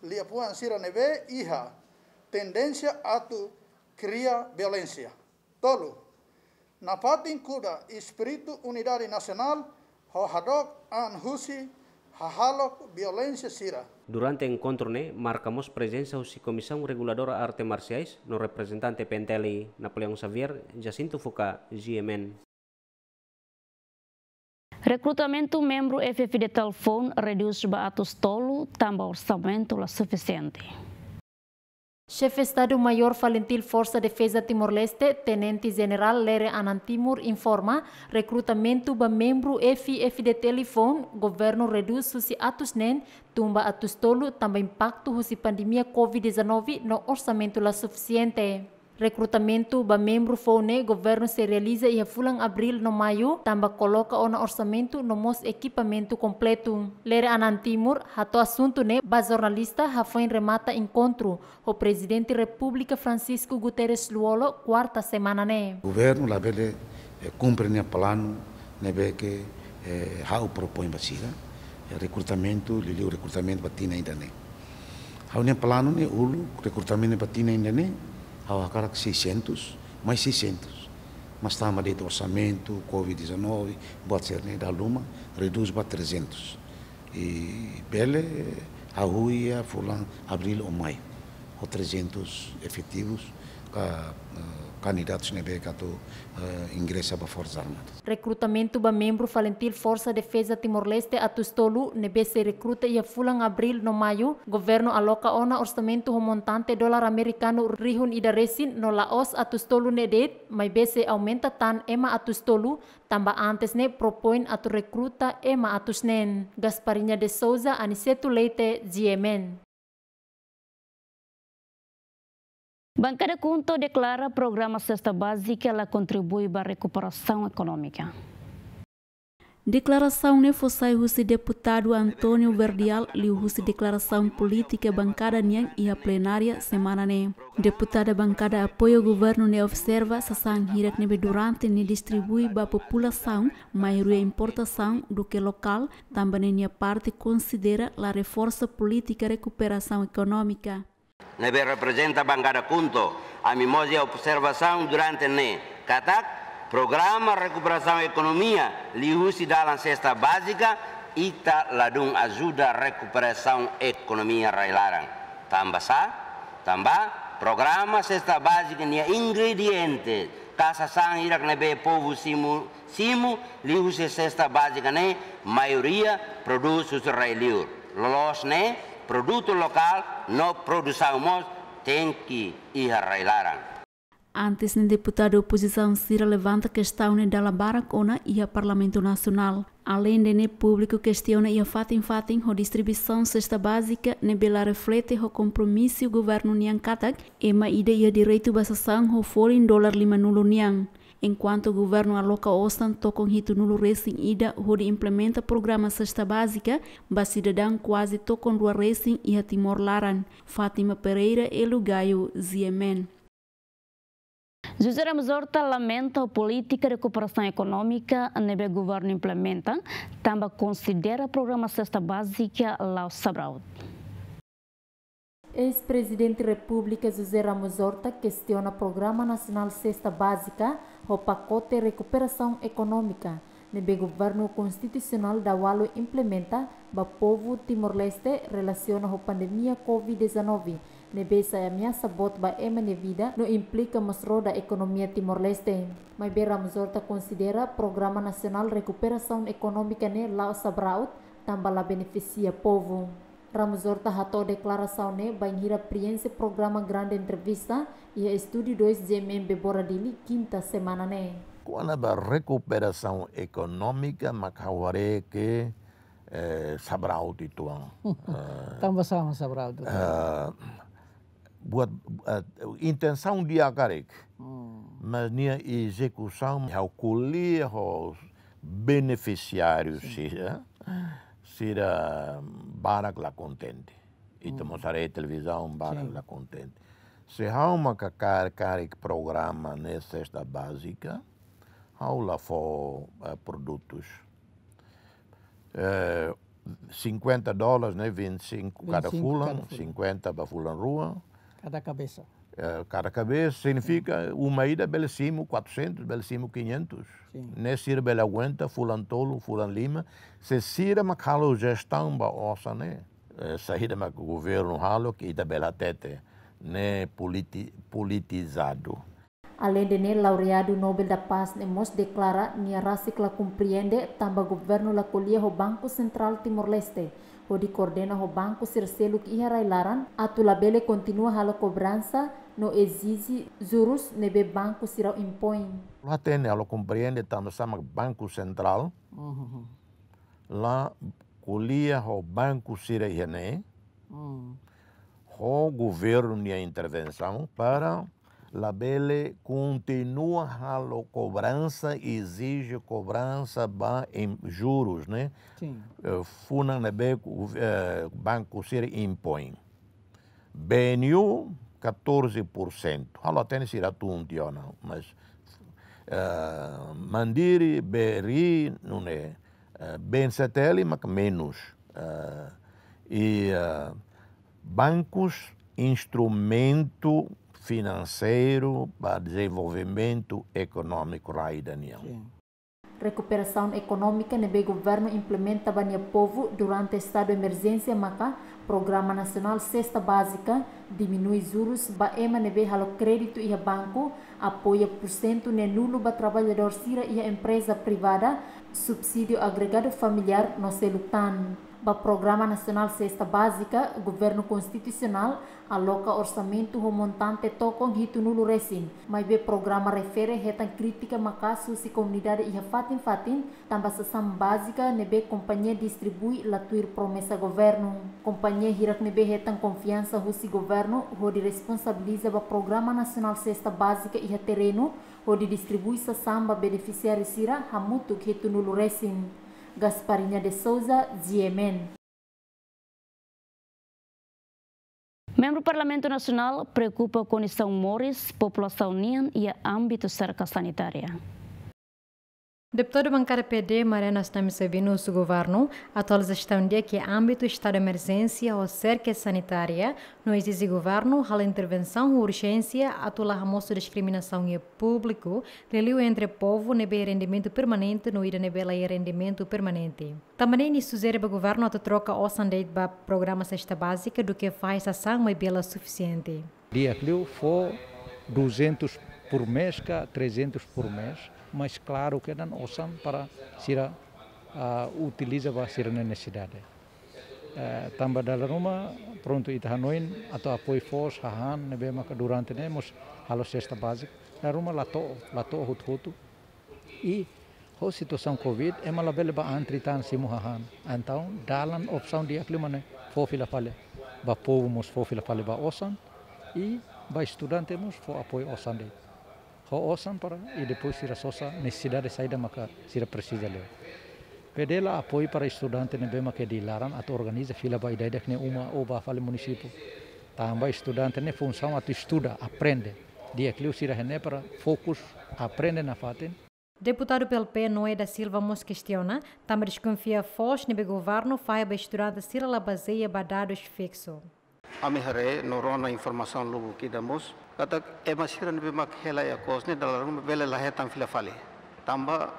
liapuan sira nebe iha tendensia atu cria violencia. Tolu napatin kuda espírito unidari nasional Hohadok an husi hahalok violência sira. Durante o encontro, né, marcamos presença da Comissão Reguladora de Artes Marciais, no representante Penteli, Napoleão Xavier, Jacinto Foucault, GMN. Recrutamento membro FF de Telfon reduz batos tolo, também orçamento é suficiente. Chef Estado-Maior Valentil Força Defesa Timor-Leste, Tenente General Lere Anantimur, informa recrutamento ba membro FFDT telefon, governo reduz susi atus nen, tumba atus tolu, tamba impacto husi pandemia Covid-19 no orçamento la suficiente. Recrutamento ba membro fone governo se realiza em fulan abril no maio tamba coloca ona orçamento no mos equipamento completo. ler anantimur hato assunto ne ba jornalista hafoin remata encontro o presidente República Francisco Guterres Luolo quarta semana ne. Governo la vele eh, cumpre ne plano ne be que eh, o propõe basira. Eh, recrutamento, lili o recrutamento batina ainda ne. Hau ne plano ne ulu recrutamento batina ainda ne agora 600, mais 600. Mas estamos do orçamento, Covid-19, pode ser da Luma, reduz para 300. E Bele, a Rua, Fulano, Abril ou Maio, ou 300 efetivos. Para, candidatos na becato uh, eh, ingressa para Força Armada. Recrutamento para membro falentil Força Defesa Timor-Leste a Tustolu, nebe se recruta e a fulan abril no maio, governo aloca ona orçamento remontante dólar americano rihun idaresin no Laos a Tustolu nedet, mai bese aumenta tan ema a Tustolu, tamba antes ne propõe a recruta ema a Tusnen. Gasparinya de Souza, Aniceto Leite, Ziemen. Bancada Cunto declara programa Cesta Básica ela contribui para a recuperação econômica. Declaração ne foi husi deputado Antônio Verdial liu husi declaração política bancada nian e a plenária semana ne. Deputada bancada apoio governo ne observa sasang hirak nebe durante ne distribui ba população maioria importação do que local, também ne parte considera la reforça política recuperação econômica neve representa Bangara Kunto, a mimosa observação durante NE. Catar, Programa Recuperação e Economia, Liusi da cesta Básica, Ita Ladum Ajuda Recuperação Economia Railaran. Tambasá, tamba. Programa Cesta Básica, Nia Ingredientes, Casa sang Irak Nebe Povo Simu, Simu, Liusi Cesta Básica, ne Maioria produz os Railiur. Lolos, ne produto local não produzamos, tem que ir arreglar. Antes, o deputado da oposição Cira levanta a questão da baracona e o Parlamento Nacional. Além de ne público questiona e fatem fatem a distribuição cesta básica ne bela reflete o compromisso do governo nian katak e uma ideia direito basasan ho folin dólar lima nulo nian. Enquanto o governo aloca Ostan toca um rito nulo racing ida, onde implementa programa sexta básica, ba cidadão quase tocam o racing e a Timor-Laran. Fátima Pereira e é Lugaio Ziemen. José Ramos Horta lamenta a política de cooperação econômica que o governo implementa, também considera o programa Sexta Básica lá Sabral. Ex-presidente da República José Ramos Horta questiona o Programa Nacional sexta Básica o pacote de recuperação econômica o governo constitucional da walo implementa o povo Timor-Leste relaciona a pandemia COVID-19 que a ameaça bot ba ema ne vida não implica mostrou da economia Timor-Leste. Mas bera mozorta considera Programa Nacional Recuperação Econômica ne Laos Abraut também beneficia o povo. Ramzor Tahato declara saune banheira priense programa grande entrevista e a estúdio 2 GMB Boradili quinta semana né. Quando a recuperação econômica, macaware é que eh, sabrau di tuang. Tambah eh, sama então, sabrau di né? eh, Buat uh, eh, intenção de agarek, hum. mas minha execução, calculei os beneficiários, Sim. Seja, ir a Barak la contente. E Ito hum. mo a televisão Barak sí. la contente. Se há uma cacar programa nessa cesta básica, há lá for uh, produtos. Uh, eh, 50 dólares, né? 25, 25 cada fulano, 50 para fulano rua. Cada cabeça. Eh, cada cabeça significa uma ida belíssimo 400, belíssimo 500. Sim. Nessira né, Belaguenta, Fulan Tolo, Fulan Lima. Se Sira Macalo está ba ossa, né? Eh, Saída do governo Halo e bela Belatete, né? Politi politizado. Além de ne né, laureado Nobel da Paz, nemos né, declara raça que la compreende tamba governo la colia o Banco Central Timor-Leste o de coordena o banco Cercelo que ia railaran, a bele continua a cobrança no exige juros nebe banco sirau impõe. Lá tem, né? ela compreende, tá, nós chamamos Banco Central. Uhum. Lá, colia o Banco Sirau René. Uhum. O governo e a intervenção para a Bele continua a cobrança, exige cobrança ba, em juros, né? Sim. Uh, eh, Funan eh, Banco Ser impõe. Benio, 14%. Halo, tem será tudo, ou não, mas uh, Mandiri, Beri, não é, uh, ah, Bensateli, mas menos. Uh, e uh, bancos, instrumento financeiro para desenvolvimento econômico, Rai Daniel. Sim recuperação econômica nebe né, governo implementa bania povo durante estado de emergência maka tá, programa nacional cesta básica diminui juros baema ema nebe né, halo crédito e banco apoia cento ne né, nulo ba trabalhador sira e empresa privada subsídio agregado familiar no selutan ba Programa Nacional Cesta Básica, Governo Constitucional aloca orçamento montante remontante tokong hitunulu resin. Mas be programa refere retan crítica makasu si comunidade iha fatin-fatin tamba sesam básica nebe companhia distribui latuir promessa governo. Companhia hirak nebe retan confiança husi governo hodi responsabiliza ba Programa Nacional Cesta Básica iha terreno hodi distribui sesam ba beneficiário sira hamutuk hitunulu resin. Gasparinha de Souza, Ziemen. Membro do Parlamento Nacional preocupa com a condição Morris, população Nian e a âmbito cerca sanitária. Depois do bancar PD, Mariana está me servindo o governo. um dia que âmbito está de emergência ou cerca sanitária, não existe governo, a intervenção urgência, atuar a discriminação e público, relio entre povo, nebe rendimento permanente, no ira nebe e rendimento permanente. Também nisso o governo a troca o sandate para programa cesta básica do que faz ação e bela suficiente. Dia que foi 200 por mês, 300 por mês mais claro que é Osam para sira uh, ah, utiliza para sira necessidade. Uh, eh, tambah da rumah pronto itu hanoin ato apoio force hahan nebe né, maka durante né mos halos cesta base na rumah lato lato hut hutu e ho situação covid é uma labela ba antritan simu hahan então dalan opção dia klima né fofila pale ba povo mos fofila pale ba osan e ba estudante mos fo apoio osan dele ouçam para, e depois se sossa necessidade sai saída maka se precisa leu. Pedela apoio para estudante ne bema que dilaram ato organiza fila ba ideia que uma oba fale município. Tamba estudante ne função atu estuda, aprende. Dia que sira rene para focus aprende na faten. Deputado pelo Noé da Silva nos questiona, também desconfia fos no governo para estudante sira la baseia dados fixo. Amihare, norona informação logo que damos, kata emasiran eh, bi hela ya kosne dalam bele lahe tamfila fali. tambah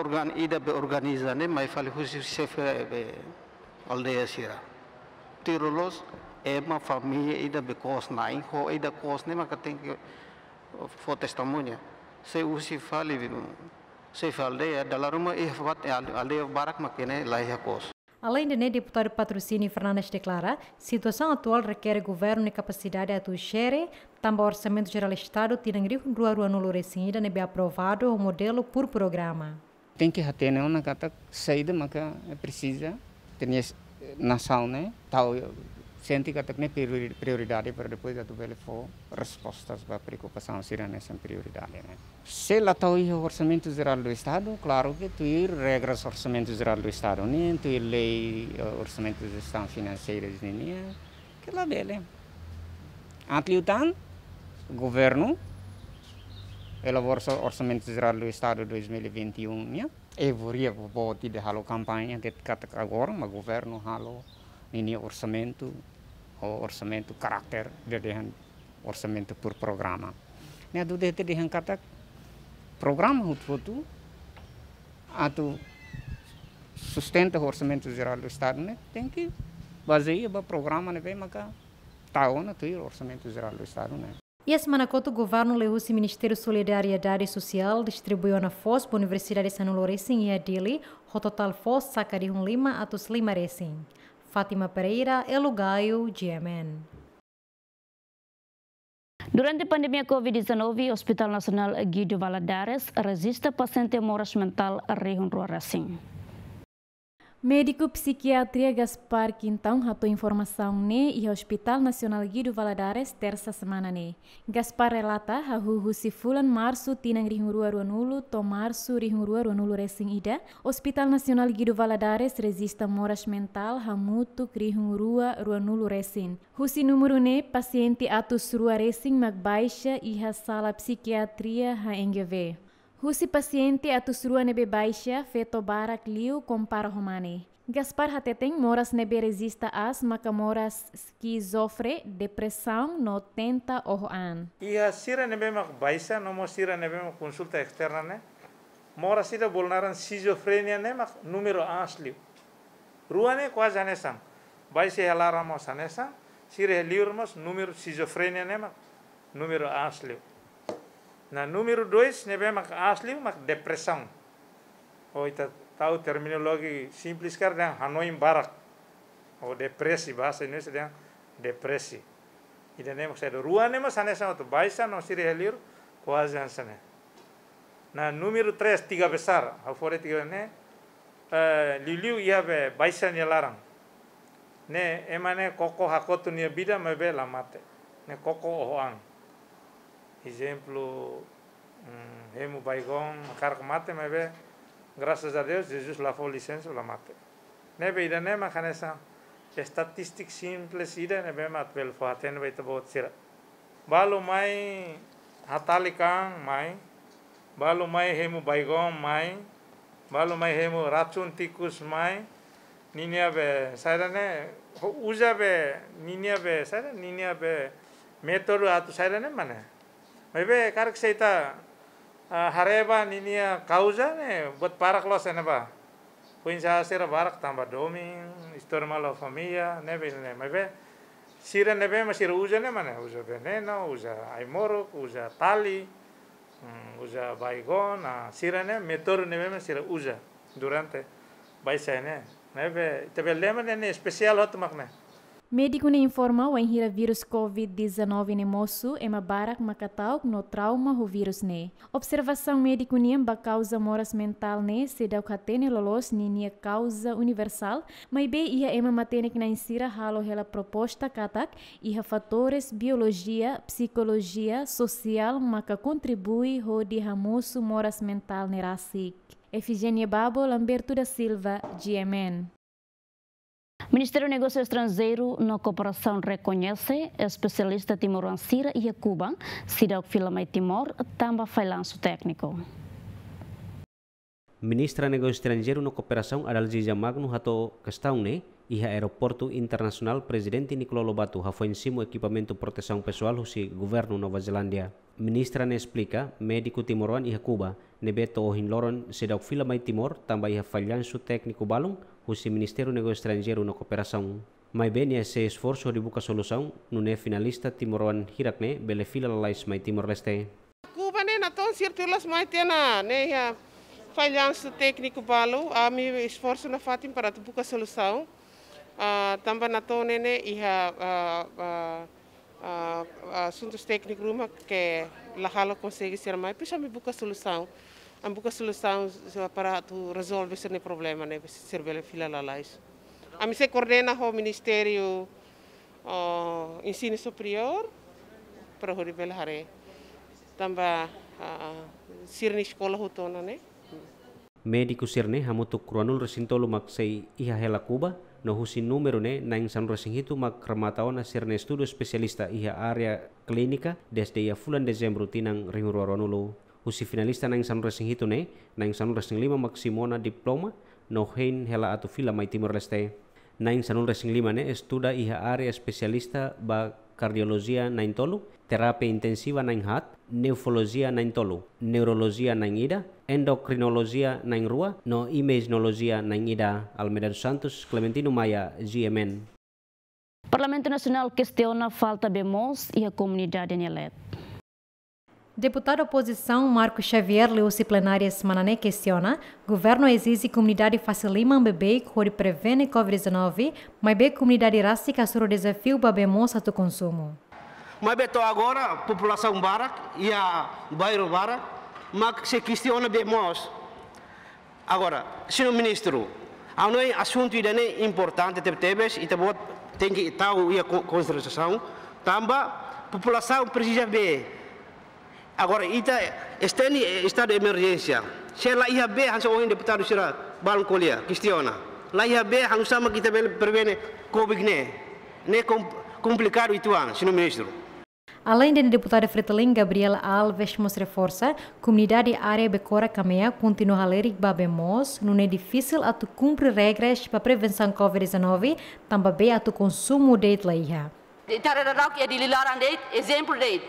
organ ida be organizane mai fale husi sefe ya, ya be alde ya, sira tirolos ema eh, família ida be kos nai ho ida kosne mak katen ke fo testamonya se usi fali bi se falde dalaruma ihfat eh, alde barak makene lahe kos Além de né, deputado Patrocínio Fernandes declara, situação atual requer governo e capacidade a tuxere, também orçamento geral Estado, tirangri com duas ruas no e né, aprovado o modelo por programa. Tem que ter, né, uma carta saída, mas é precisa, tem nação, né, tal, que scientificamente prioritarie per poi da dove le para a preocupação se sera ne sempre prioridade. Né. Se la o orçamento geral do Estado, claro que tu ir regras orçamento geral do Estado, nem né? tu ir lei eh, orçamento de gestão financeira de nem né? que lá bele. Antliutan, governo elabora o orçamento geral do Estado 2021, né? Eu voria vou de halo campanha de agora, mas governo halo nini orçamento o orçamento karakter dedehan orçamento por programa ne né, adu de dedehan katak programa hut fotu atu sustenta orçamento geral do estado né tem que baseia ba programa ne né, vem maka taona tá tu orçamento geral do estado né e a semana que o governo leu o Ministério Solidariedade Social distribuiu na FOS para a Universidade de São Lourenço e a Dili, o total FOS saca de um lima a tos lima recém. Fátima Pereira, El GMN. Durante a pandemia COVID-19, o Hospital Nacional Guido Valadares resiste a paciente moras mental Rihun Ruarasim. Médico psiquiatria Gaspar Quintão ratou informação né e Hospital Nacional Guido Valadares terça semana né. Gaspar relata hahu husi fulan março tinang rua ruanulu to março rihurua ruanulu resing ida. Hospital Nacional Guido Valadares resista moras mental hamutu rua ruanulu resing. Husi numuru ne paciente atus rua resing magbaixa iha sala psiquiatria HNGV. Husi paciente atusrua nebe baixa feto barak liu compara romane. Gaspar Hateteng moras nebe resista as maka moras skizofre depressão no tenta oho an. Ia sira nebe mak baixa no mo sira nebe mak consulta externa né. Moras sira bolnaran schizofrenia ne mak número 1 liu. Ruane quase anesam. Baixa helaramos anesam. Sira liurmos número schizofrenia ne mak número 1 liu. Na número 2, nevemos asli, mas depressão. Oita tal terminologia simples cara dan Hanoi Barak. Ou depressi, bahasa Indonesia dan depressi. Ida nemo sa do rua nemo sa nesa to baisa no siri helir kuazan sana. Na número 3, tiga besar, afore tiga ne. Uh, liliu ia be baisa ni larang. не emane koko hakotu ni bida mebe lamate. не koko ohoang. Exemplo, um, remo baigão, cargo mate, mas bem, graças a Deus, Jesus lavou licença para mate. Nebe mas é essa estatística simples pelo nebe mat bel faten be tabot sira. Balu mai hatalikang mai, balu mai remo Baigon, mai, balu mai remo racun tikus mai, Ninia be, da ne, uja be, be sai ninia be metoru atu sai ne mana. Mebe karak seita hareba ninia kauza ne buat parak lo sene ba. Kuin sa sira barak tamba doming, сира malo familia, nebe уза mebe. Sira nebe уза uza уза mana uza veneno, uza aimorok, uza tali, uza baygon, sira ne metor nebe masih uza durante baisa ne. Nebe tebe lemon ne spesial hot makne. Médico ne informa o enhira vírus COVID-19 ne moço é uma barak macatau no trauma o vírus ne. Observação médico ne ba causa moras mental ne se dá o catene lolos ne nia causa universal, mas be ia é uma matéria que na insira halo hela proposta katak ia fatores biologia, psicologia, social maca contribui ho de moço moras mental ne rasik. Efigênia Babo Lamberto da Silva, GMN. O Ministério do Negócio Estrangeiro, na cooperação, reconhece a especialista leste e a Cuba, Cidade Filamei Timor, também faz lanço técnico. Ministra Negócio Estrangeiro, na cooperação, Adalgisa Magno, Rato Castão, né? e Aeroporto Internacional, presidente Nicolau Lobato foi em equipamento de proteção pessoal do governo Nova Zelândia. Ministra ne explica, médico timoruan iha Cuba, nebeto o hinloron sedok fila mai Timor, também ia falhanço técnico balão, o Ministério nego Estrangeiro na cooperação. Mai bem é se esforço de busca solução, nune é finalista timoruan hirakne, bele fila lalais mai Timor-Leste. Cuba ne né, na ton cirtulas mai tena, ne né, ia falhanço técnico balão, a mi esforço na fatim para buscar solução. Uh, tamba na tō nene i assuntos técnicos uma que Lajala consegue ser mais, pois me busca solução. A busca solução para tu resolver esse problema, né? Ser bela fila A mim se coordena o Ministério uh, Ensino Superior para o nível Haré. Também uh, Sirne Escola Rotona, né? Médico Sirne hamutuk kronul resintolu maksei iha hela Cuba, no numero ne na San Rosinghito magkramataon na sir na estudo spesialista iha area klinika desde ia fulan Desember tinang ringruaronulo. Husi finalista na San Rosinghito ne na San lima maksimona diploma nohain hela atu fila mai Timor Leste. Na San Rosing lima ne estuda iha area spesialista ba cardiologia na intolu, terapia intensiva na inhat, naintolu, na neurologia na endocrinologia na no imaginologia na ida. Almeida dos Santos, Clementino Maia, GMN. Parlamento Nacional questiona falta de e a comunidade em eleito. Deputado da oposição Marco Xavier leu-se plenária semana questiona governo exige comunidade facilima bebê que prevene Covid-19, mas bem comunidade rástica sobre o desafio para moça do consumo. Mas beto agora a população barak e a bairro barak, mas se questiona bem Agora, senhor ministro, há um assunto é importante tebes e tem que estar a consideração. também a população precisa ver Agora, ita está em estado de emergência. Se lá ia bem, há um deputado será Balancolia, Cristiana. Lá ia bem, há um que também prevê Covid, né? Né complicado itu, senhor ministro. Além da deputada Fritelin Gabriela Alves mostra força, comunidade área Becora Camea continua a ler babemos, não é difícil a tu cumprir regras para prevenção Covid-19, também a tu consumo de leia. Tararau que é de lilaran de exemplo de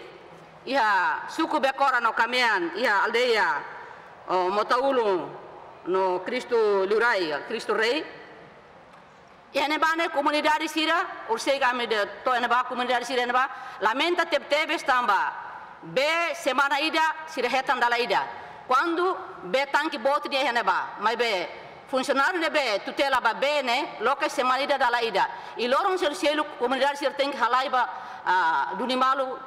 iha suku bekora no kamean iha aldeia o motaulu no Cristo lurai Cristo rei e ne ba ne comunidade sira or sei game de to ne ba comunidade sira ne ba lamenta teptebe stamba be semana ida sira hetan dala ida quando be tanki bot dia ne ba mai be funcionário de be tutela ba be ne loka da dalaida E loron ser selu comunidade ser tenk halaiba uh, do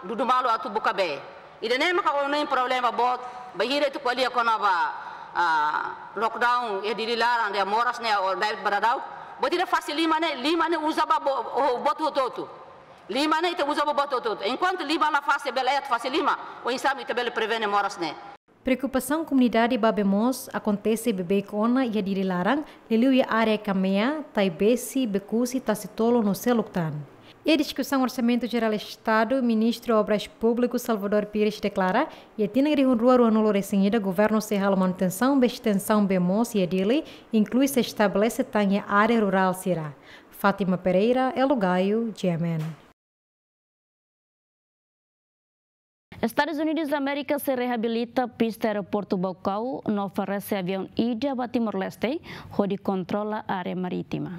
dudumalu atu buka be E de maka ono in problema bot ba yire tu kwali kona ba uh, lockdown e dili laran de moras né o david baradau bot ida fasilima ne lima ne usaba bo, oh, botu totu lima né ita usaba botu totu enquanto lima la fase bela et fasilima o insami te bela prevene moras né. Preocupação comunidade Babemos acontece bebê cona e dirilarang lelu e área camea, taibesi, becusi, tacitolo no seluctan. E a discussão Orçamento Geral Estado, ministro Obras Públicas Salvador Pires declara e a rua rua nulo resenhida governo serralo manutenção, bestensão bemos e Adili, inclui se estabelece tanha área rural será. Fátima Pereira, Elogaio, GMN. Estados Unidos da América se reabilita pista aeroporto Baucau, não oferece avião ida ya para Timor-Leste, onde controla a área marítima.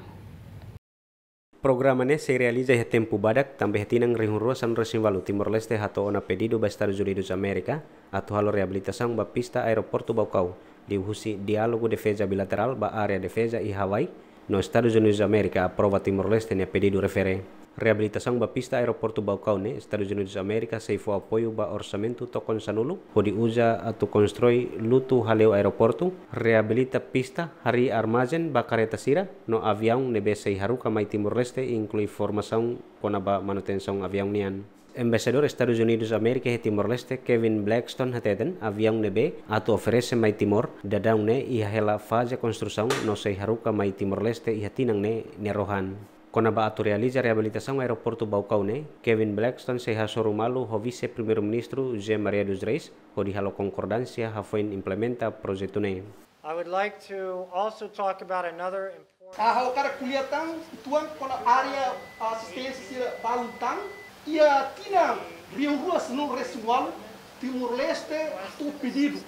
Programane se realiza ya tempo badak tambah tinang rihunruasan resimbalu Timor-Leste atau ona pedido ba Estados Unidos América atau halo rehabilitasi ba pista aeroporto Baucau, dihusi diálogo defesa bilateral ba area defesa e Hawaii, no Estados Unidos Amerika aprova Timor-Leste ne pedido refere reabilitação bapista aeroporto ne Estados Unidos Amerika seifo apoio ba orçamento tokon sanulu, hodi uja atu konstrui lutu haleu aeroporto, reabilita pista, hari armazen ba kareta sira, no avião nebe sei haruka mai Timor-Leste, inclui formação kona ba manutenção avião nian. Embesador Estados Unidos Amerika he Timor-Leste Kevin Blackstone hateten avião nebe ato oferece mai Timor dadang ne iha hela fase konstrusaun no sei haruka mai Timor-Leste iha tinang ne nerohan. Conabaatoreali ja reabilitação aeroporto Baucaune, Kevin Blackstone se ha malu, ho vice primeiro-ministro José Maria dos Reis, ho di halo concordância ha foi implementa projeto ne. I would like to also talk about another important... Ah, o cara kuliatang tuan kola área assistência sira balutang, ia tina Rio Ruas no residual, Timor-Leste, tu pedido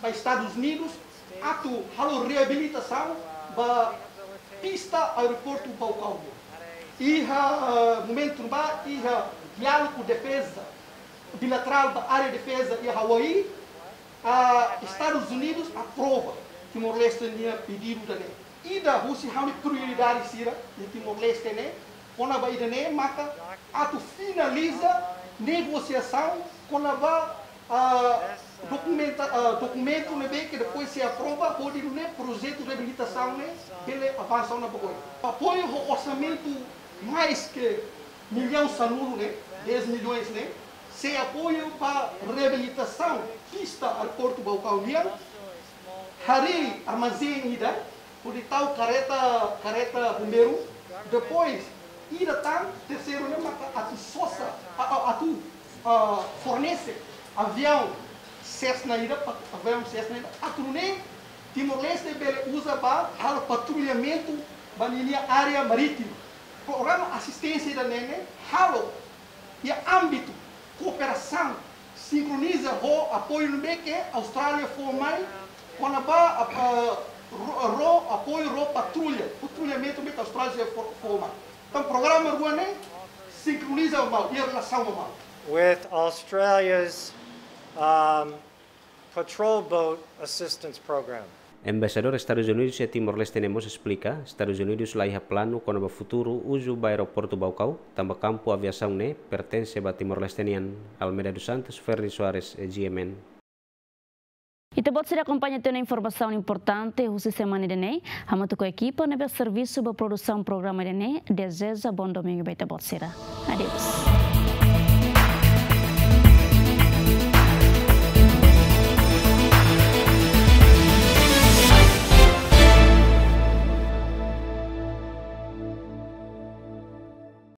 ba Estados Unidos, ato halo reabilitação ba pista aeroporto Baucaune iha eh, momento ba iha diálogo defesa bilateral da área de defesa e Hawaii, a Estados Unidos aprova Timor-Leste tinha pedido da E da Rússia há prioridade sira de Timor-Leste né? Quando vai da mata, ato finaliza negociação quando vai uh, documenta, uh, documento né, que depois se aprova pode né projeto de habilitação né, pela avançar na Bogoia. Apoio o orçamento mais que milhão sanudo, né? 10 milhões, né? Sem apoio para reabilitação pista aeroporto, Porto Balcauliano, Hari armazém ida, por tal careta, careta bombeiro, depois ida terceiro né, a tu soça, a, a, a tu uh, fornece avião Cessna ida, avião Cessna ida, a tu nem Timor-Leste usa para patrulhamento da linha área marítima programa assistência da Nene halo, e âmbito, cooperação, sincroniza o apoio no BQ, Austrália for mais, quando eh, a ro, apoio ro patrulha, patrulhamento BQ, Austrália for mais. Então, programa Ruané, sincroniza o mal e a relação do mal. With Australia's um, patrol boat assistance program. Embaixador Estados Unidos e Timor-Leste Nemos explica, Estados Unidos laiha plano com o futuro uso do aeroporto Baucau, também campo aviação ne, pertence a Timor-Leste Almeida dos Santos, Ferri Soares e GMN. E também você acompanha informação importante, use semana de NEI, a muito com a equipe, neve serviço para produção do programa de deseja bom domingo, beta botsira. Adeus.